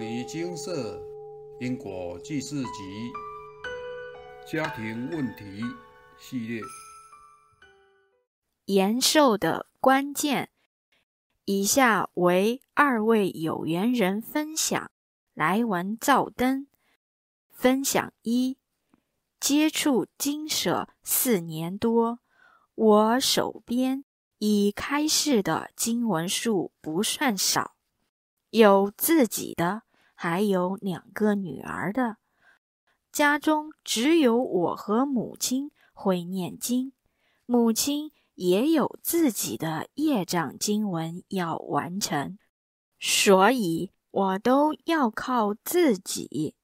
《金舍因果记事集》家庭问题系列，延寿的关键。以下为二位有缘人分享来文照灯分享一：接触金舍四年多，我手边已开示的经文数不算少。有自己的，还有两个女儿的。家中只有我和母亲会念经，母亲也有自己的业障经文要完成，所以我都要靠自己。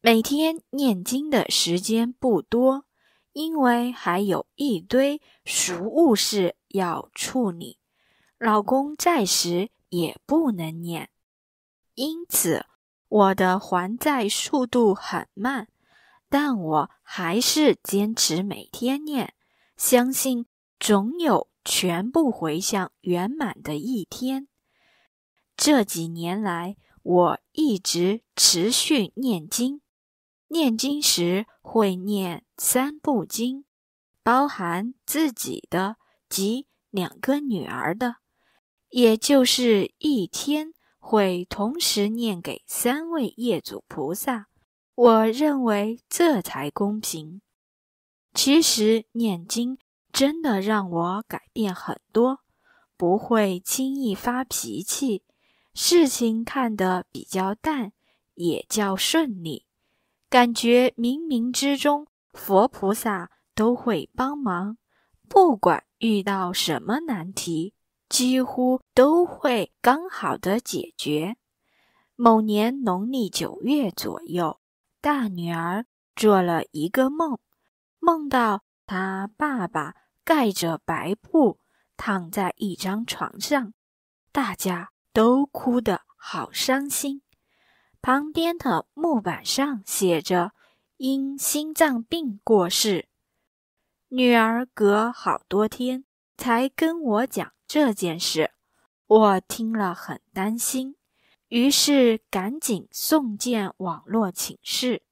每天念经的时间不多，因为还有一堆俗务事要处理。老公在时也不能念。因此，我的还债速度很慢，但我还是坚持每天念，相信总有全部回向圆满的一天。这几年来，我一直持续念经，念经时会念三部经，包含自己的及两个女儿的，也就是一天。会同时念给三位业主菩萨，我认为这才公平。其实念经真的让我改变很多，不会轻易发脾气，事情看得比较淡，也较顺利，感觉冥冥之中佛菩萨都会帮忙，不管遇到什么难题。几乎都会刚好的解决。某年农历九月左右，大女儿做了一个梦，梦到她爸爸盖着白布躺在一张床上，大家都哭得好伤心。旁边的木板上写着“因心脏病过世”。女儿隔好多天才跟我讲。这件事，我听了很担心，于是赶紧送件网络请示。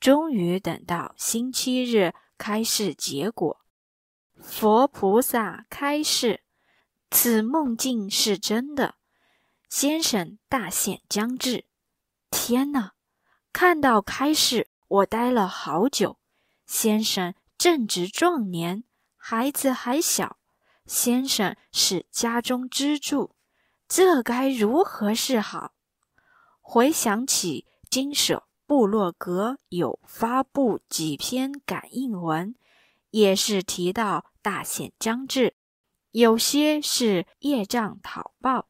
终于等到星期日开示结果，佛菩萨开示，此梦境是真的。先生大限将至，天哪！看到开示，我呆了好久。先生正值壮年，孩子还小。先生是家中支柱，这该如何是好？回想起金舍布洛格有发布几篇感应文，也是提到大限将至，有些是业障讨报，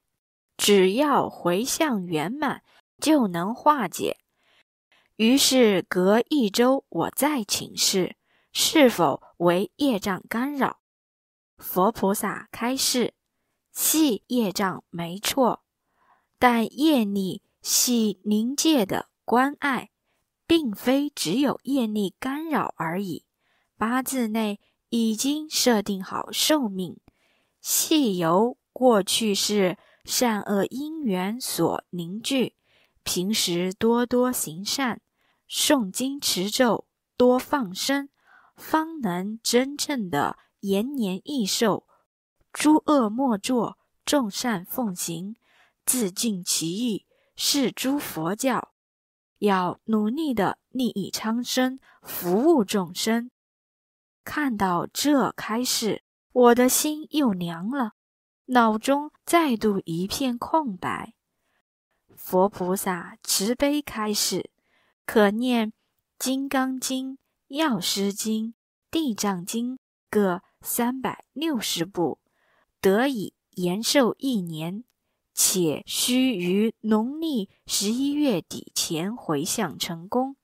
只要回向圆满就能化解。于是隔一周，我再请示是否为业障干扰。佛菩萨开示，系业障没错，但业力系临界的关爱，并非只有业力干扰而已。八字内已经设定好寿命，系由过去世善恶因缘所凝聚。平时多多行善，诵经持咒，多放生，方能真正的。延年益寿，诸恶莫作，众善奉行，自尽其意，是诸佛教。要努力的利益苍生，服务众生。看到这开始，我的心又凉了，脑中再度一片空白。佛菩萨慈悲开示，可念《金刚经》《药师经》《地藏经》各。三百六十步，得以延寿一年，且须于农历十一月底前回向成功。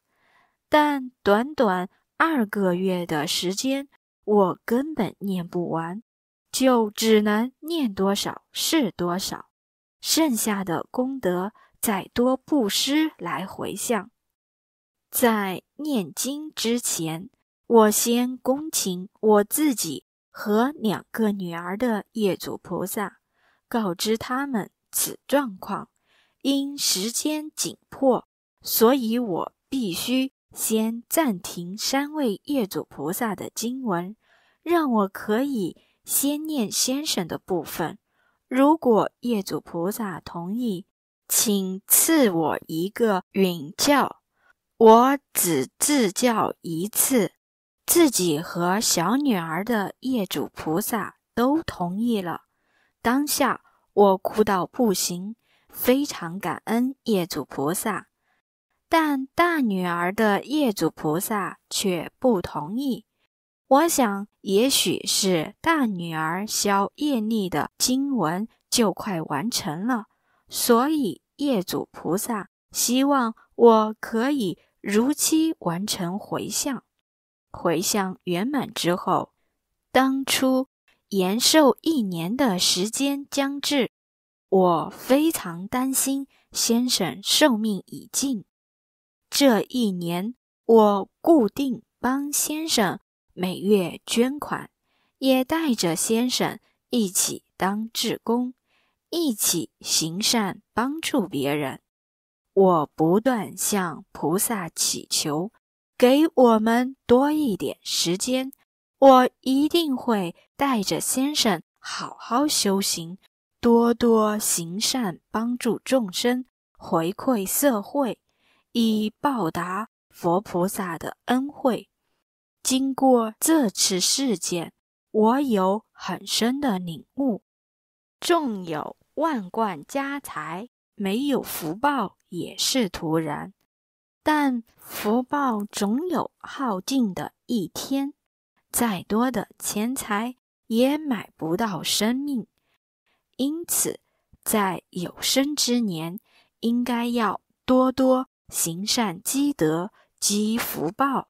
但短短二个月的时间，我根本念不完，就只能念多少是多少，剩下的功德再多布施来回向。在念经之前，我先恭请我自己。和两个女儿的业主菩萨告知他们此状况，因时间紧迫，所以我必须先暂停三位业主菩萨的经文，让我可以先念先生的部分。如果业主菩萨同意，请赐我一个允教，我只自教一次。自己和小女儿的业主菩萨都同意了，当下我哭到不行，非常感恩业主菩萨。但大女儿的业主菩萨却不同意。我想，也许是大女儿消业力的经文就快完成了，所以业主菩萨希望我可以如期完成回向。回向圆满之后，当初延寿一年的时间将至，我非常担心先生寿命已尽。这一年，我固定帮先生每月捐款，也带着先生一起当志工，一起行善帮助别人。我不断向菩萨祈求。给我们多一点时间，我一定会带着先生好好修行，多多行善，帮助众生，回馈社会，以报答佛菩萨的恩惠。经过这次事件，我有很深的领悟：纵有万贯家财，没有福报也是徒然。但福报总有耗尽的一天，再多的钱财也买不到生命。因此，在有生之年，应该要多多行善积德，积福报。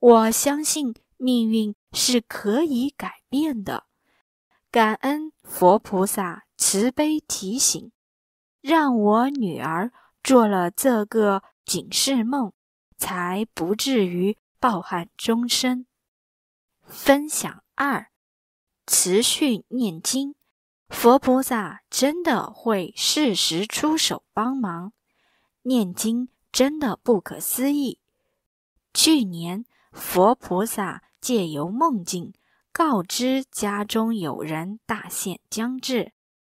我相信命运是可以改变的。感恩佛菩萨慈悲提醒，让我女儿做了这个。警示梦，才不至于抱憾终生。分享二，持续念经，佛菩萨真的会适时出手帮忙。念经真的不可思议。去年佛菩萨借由梦境告知家中有人大限将至，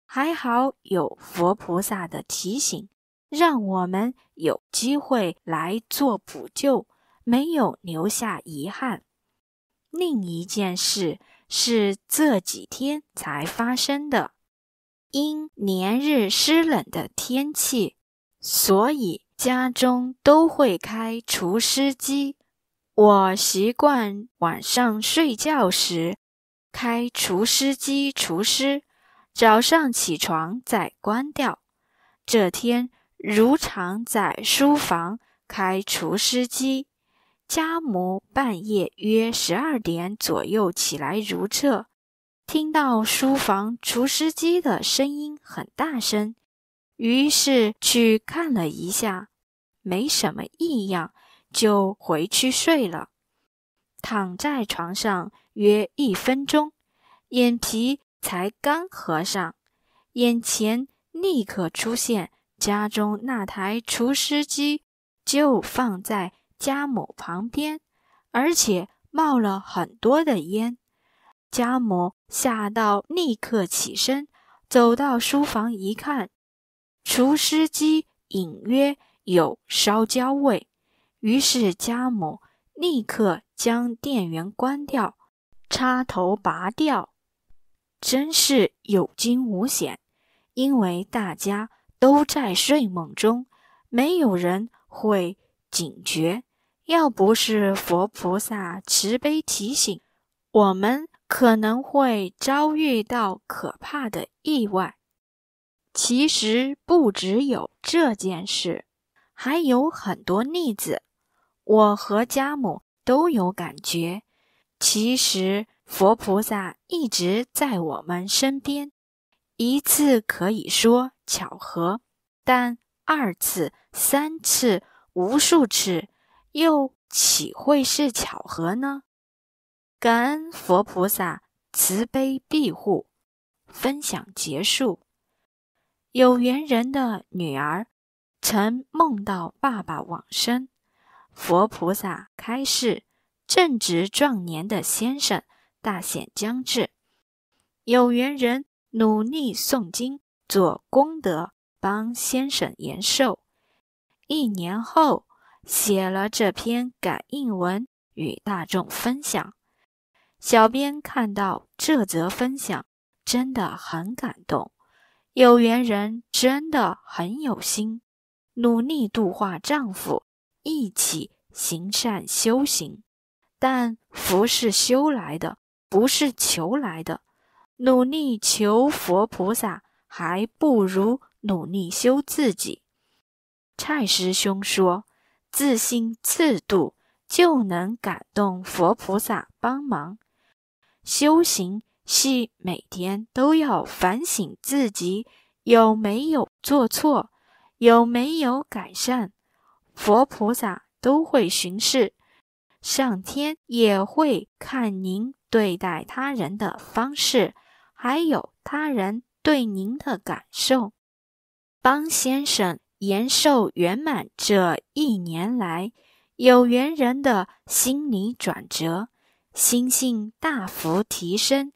还好有佛菩萨的提醒。让我们有机会来做补救，没有留下遗憾。另一件事是这几天才发生的，因连日湿冷的天气，所以家中都会开除湿机。我习惯晚上睡觉时开除湿机除湿，早上起床再关掉。这天。如常在书房开除湿机，家母半夜约十二点左右起来如厕，听到书房除湿机的声音很大声，于是去看了一下，没什么异样，就回去睡了。躺在床上约一分钟，眼皮才刚合上，眼前立刻出现。家中那台除湿机就放在家母旁边，而且冒了很多的烟。家母吓到，立刻起身走到书房一看，除湿机隐约有烧焦味。于是家母立刻将电源关掉，插头拔掉。真是有惊无险，因为大家。都在睡梦中，没有人会警觉。要不是佛菩萨慈悲提醒，我们可能会遭遇到可怕的意外。其实不只有这件事，还有很多例子。我和家母都有感觉。其实佛菩萨一直在我们身边，一次可以说。巧合，但二次、三次、无数次，又岂会是巧合呢？感恩佛菩萨慈悲庇护。分享结束。有缘人的女儿曾梦到爸爸往生，佛菩萨开示，正值壮年的先生大显将至，有缘人努力诵经。做功德帮先生延寿，一年后写了这篇感应文与大众分享。小编看到这则分享，真的很感动。有缘人真的很有心，努力度化丈夫，一起行善修行。但福是修来的，不是求来的。努力求佛菩萨。还不如努力修自己。蔡师兄说：“自信自度就能感动佛菩萨帮忙。修行是每天都要反省自己有没有做错，有没有改善。佛菩萨都会巡视，上天也会看您对待他人的方式，还有他人。”对您的感受，帮先生延寿圆满这一年来，有缘人的心理转折、心性大幅提升，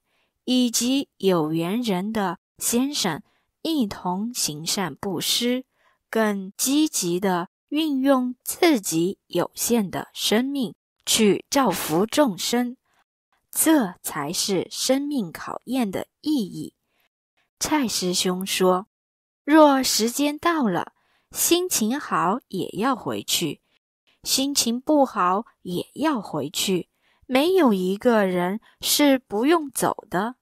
以及有缘人的先生一同行善布施，更积极的运用自己有限的生命去造福众生，这才是生命考验的意义。蔡师兄说：“若时间到了，心情好也要回去，心情不好也要回去。没有一个人是不用走的。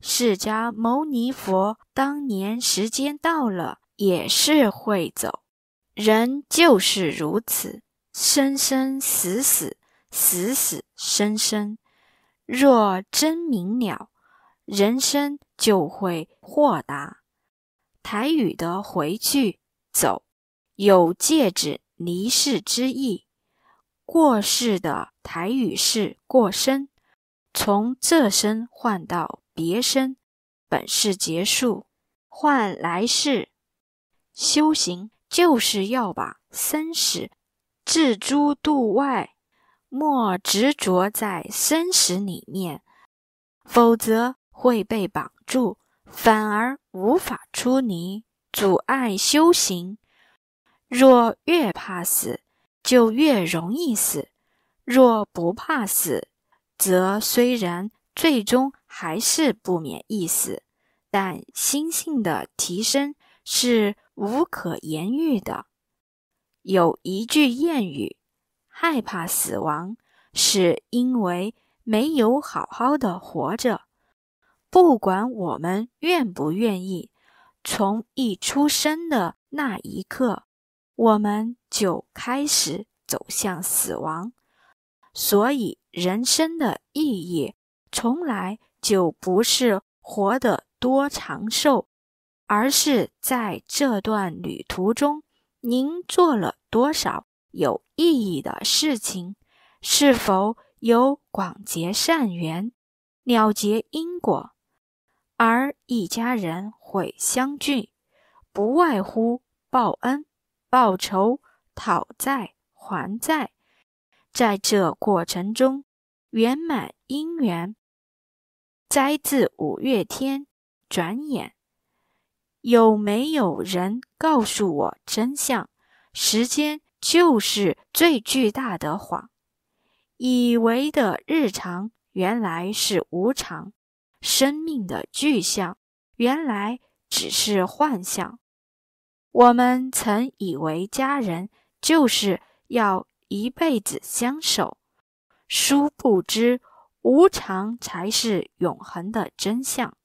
释迦牟尼佛当年时间到了也是会走。人就是如此，生生死死，死死生生。若真明了人生。”就会豁达。台语的“回去走”有戒指离世之意。过世的台语是“过身”，从这身换到别身，本世结束，换来世修行，就是要把生死置诸度外，莫执着在生死里面，否则会被绑。住反而无法出离，阻碍修行。若越怕死，就越容易死；若不怕死，则虽然最终还是不免一死，但心性的提升是无可言喻的。有一句谚语：“害怕死亡，是因为没有好好的活着。”不管我们愿不愿意，从一出生的那一刻，我们就开始走向死亡。所以，人生的意义从来就不是活得多长寿，而是在这段旅途中，您做了多少有意义的事情，是否有广结善缘，了结因果。而一家人会相聚，不外乎报恩、报仇、讨债、还债。在这过程中，圆满姻缘。摘自五月天。转眼，有没有人告诉我真相？时间就是最巨大的谎。以为的日常，原来是无常。生命的具象原来只是幻象，我们曾以为家人就是要一辈子相守，殊不知无常才是永恒的真相。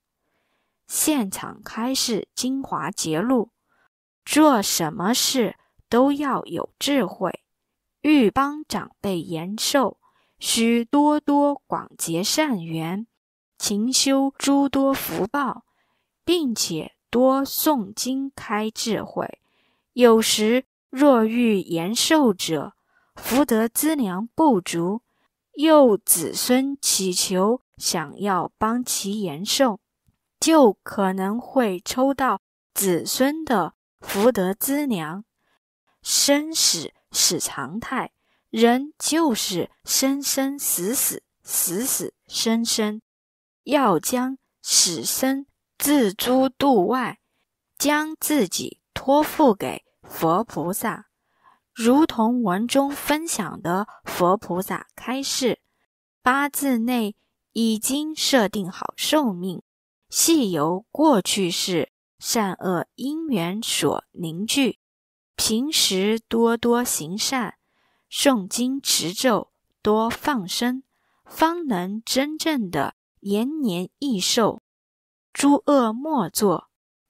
现场开示《精华捷录》，做什么事都要有智慧。欲帮长辈延寿，需多多广结善缘。勤修诸多福报，并且多诵经开智慧。有时若欲延寿者，福德资粮不足，又子孙祈求想要帮其延寿，就可能会抽到子孙的福德资粮。生死是常态，人就是生生死死，死死生生。要将死生置诸度外，将自己托付给佛菩萨，如同文中分享的佛菩萨开示，八字内已经设定好寿命，系由过去世善恶因缘所凝聚。平时多多行善，诵经持咒，多放生，方能真正的。延年益寿，诸恶莫作，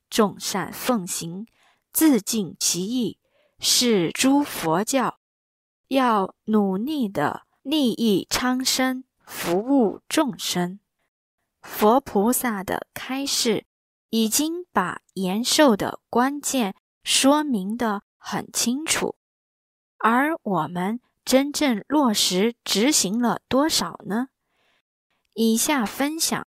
众善奉行，自净其意，是诸佛教。要努力的利益苍生，服务众生。佛菩萨的开示已经把延寿的关键说明的很清楚，而我们真正落实执行了多少呢？以下分享《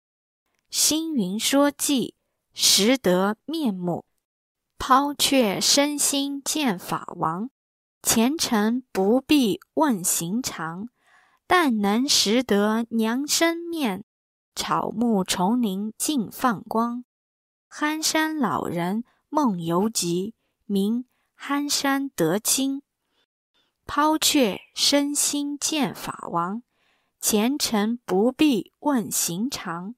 星云说记，识得面目，抛却身心见法王，前尘不必问寻常，但能识得娘生面，草木丛林尽放光。憨山老人梦游集，名《憨山德清》，抛却身心见法王。前程不必问行常，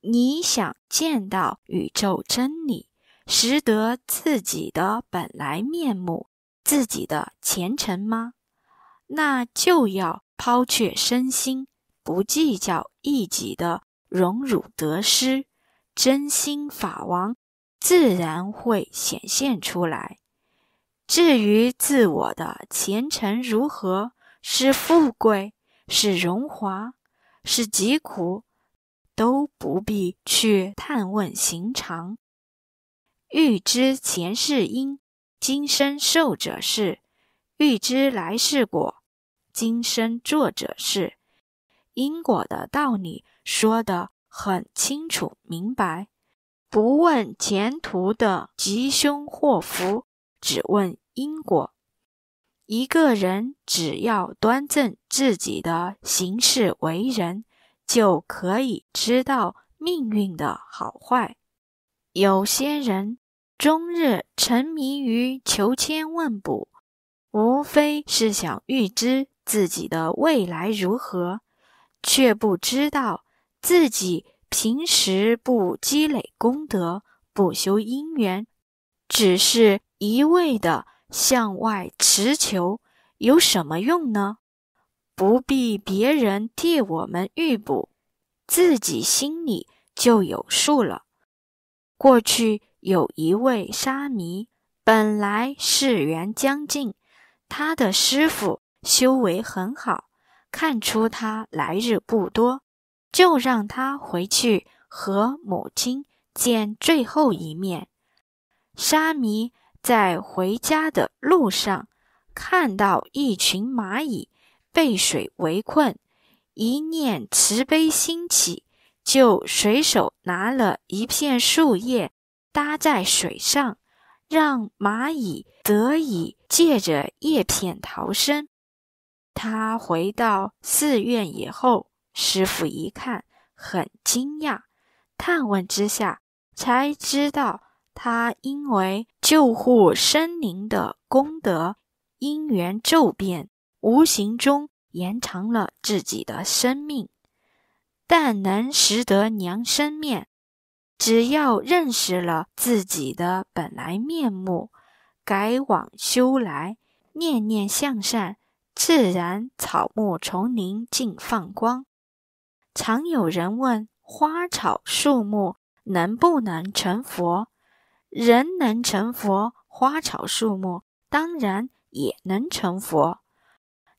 你想见到宇宙真理，识得自己的本来面目，自己的前程吗？那就要抛却身心，不计较一己的荣辱得失，真心法王自然会显现出来。至于自我的前程如何，是富贵。是荣华，是疾苦，都不必去探问寻常。欲知前世因，今生受者是；欲知来世果，今生作者是。因果的道理说得很清楚明白，不问前途的吉凶祸福，只问因果。一个人只要端正自己的行事为人，就可以知道命运的好坏。有些人终日沉迷于求签问卜，无非是想预知自己的未来如何，却不知道自己平时不积累功德、不修因缘，只是一味的。向外持求有什么用呢？不必别人替我们预卜，自己心里就有数了。过去有一位沙弥，本来世缘将近，他的师傅修为很好，看出他来日不多，就让他回去和母亲见最后一面。沙弥。在回家的路上，看到一群蚂蚁被水围困，一念慈悲心起，就随手拿了一片树叶搭在水上，让蚂蚁得以借着叶片逃生。他回到寺院以后，师傅一看很惊讶，探问之下才知道他因为。救护生灵的功德因缘骤变，无形中延长了自己的生命。但能识得娘生面，只要认识了自己的本来面目，改往修来，念念向善，自然草木丛林尽放光。常有人问：花草树木能不能成佛？人能成佛，花草树木当然也能成佛。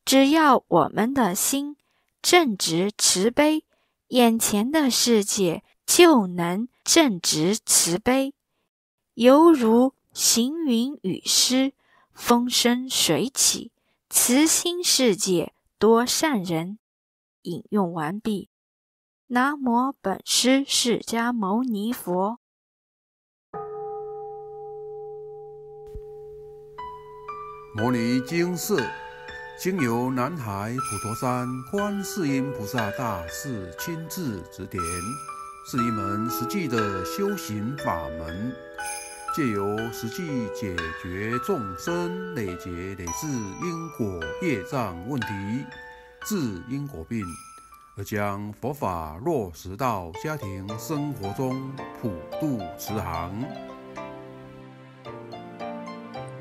只要我们的心正直慈悲，眼前的世界就能正直慈悲，犹如行云雨湿，风生水起。慈心世界多善人。引用完毕。南无本师释迦牟尼佛。摩尼经释，经由南海普陀山观世音菩萨大士亲自指点，是一门实际的修行法门，借由实际解决众生累劫累世因果业障问题，治因果病，而将佛法落实到家庭生活中，普度慈航。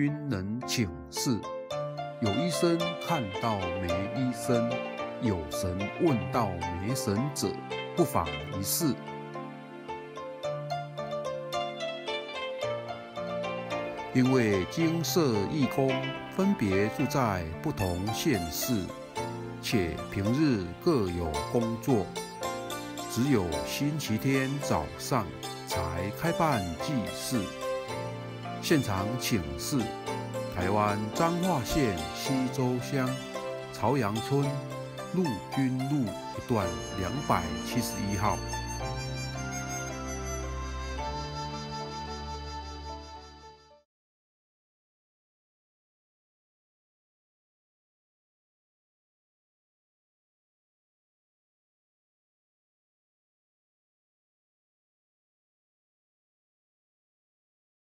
均能请示，有医生看到没医生，有神问到没神者，不妨一试。因为金色义空分别住在不同县市，且平日各有工作，只有星期天早上才开办祭祀。现场请示：台湾彰化县溪周乡朝阳村陆军路一段两百七十一号。